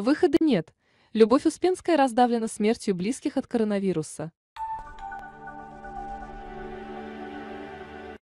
Выхода нет. Любовь Успенская раздавлена смертью близких от коронавируса.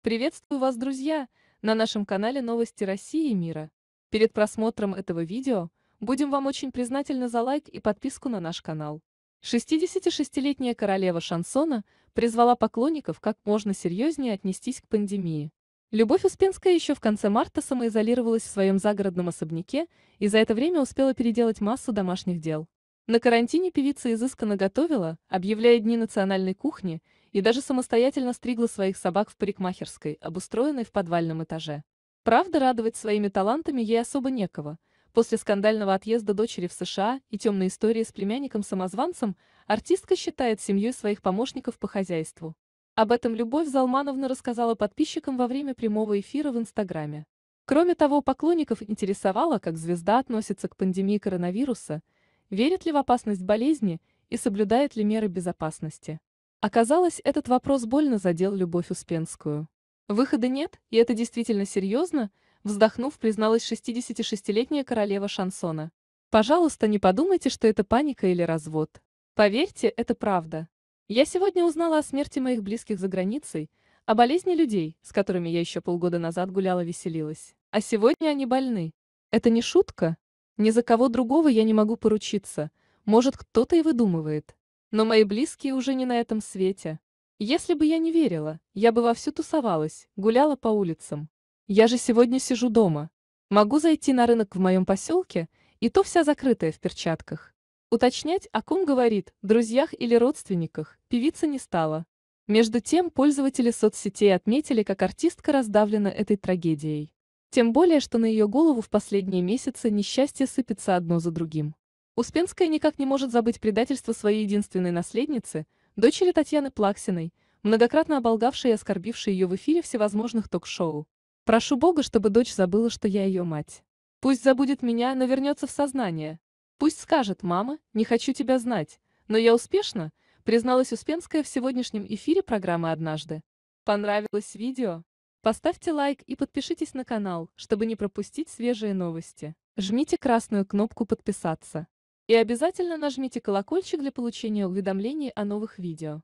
Приветствую вас, друзья, на нашем канале Новости России и мира. Перед просмотром этого видео будем вам очень признательны за лайк и подписку на наш канал. 66-летняя королева шансона призвала поклонников как можно серьезнее отнестись к пандемии. Любовь Успенская еще в конце марта самоизолировалась в своем загородном особняке и за это время успела переделать массу домашних дел. На карантине певица изысканно готовила, объявляя дни национальной кухни, и даже самостоятельно стригла своих собак в парикмахерской, обустроенной в подвальном этаже. Правда, радовать своими талантами ей особо некого. После скандального отъезда дочери в США и темной истории с племянником-самозванцем, артистка считает семьей своих помощников по хозяйству. Об этом Любовь Залмановна рассказала подписчикам во время прямого эфира в Инстаграме. Кроме того, поклонников интересовало, как звезда относится к пандемии коронавируса, верит ли в опасность болезни и соблюдает ли меры безопасности. Оказалось, этот вопрос больно задел Любовь Успенскую. Выхода нет, и это действительно серьезно, вздохнув, призналась 66-летняя королева шансона. Пожалуйста, не подумайте, что это паника или развод. Поверьте, это правда. Я сегодня узнала о смерти моих близких за границей, о болезни людей, с которыми я еще полгода назад гуляла-веселилась. А сегодня они больны. Это не шутка. Ни за кого другого я не могу поручиться. Может, кто-то и выдумывает. Но мои близкие уже не на этом свете. Если бы я не верила, я бы вовсю тусовалась, гуляла по улицам. Я же сегодня сижу дома. Могу зайти на рынок в моем поселке, и то вся закрытая в перчатках. Уточнять, о ком говорит, друзьях или родственниках, певица не стала. Между тем, пользователи соцсетей отметили, как артистка раздавлена этой трагедией. Тем более, что на ее голову в последние месяцы несчастье сыпется одно за другим. Успенская никак не может забыть предательство своей единственной наследницы, дочери Татьяны Плаксиной, многократно оболгавшей и оскорбившей ее в эфире всевозможных ток-шоу. Прошу Бога, чтобы дочь забыла, что я ее мать. Пусть забудет меня, но вернется в сознание. Пусть скажет, мама, не хочу тебя знать, но я успешно, призналась Успенская в сегодняшнем эфире программы «Однажды». Понравилось видео? Поставьте лайк и подпишитесь на канал, чтобы не пропустить свежие новости. Жмите красную кнопку «Подписаться». И обязательно нажмите колокольчик для получения уведомлений о новых видео.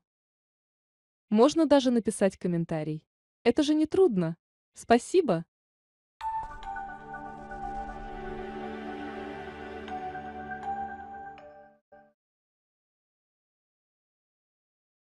Можно даже написать комментарий. Это же не трудно. Спасибо,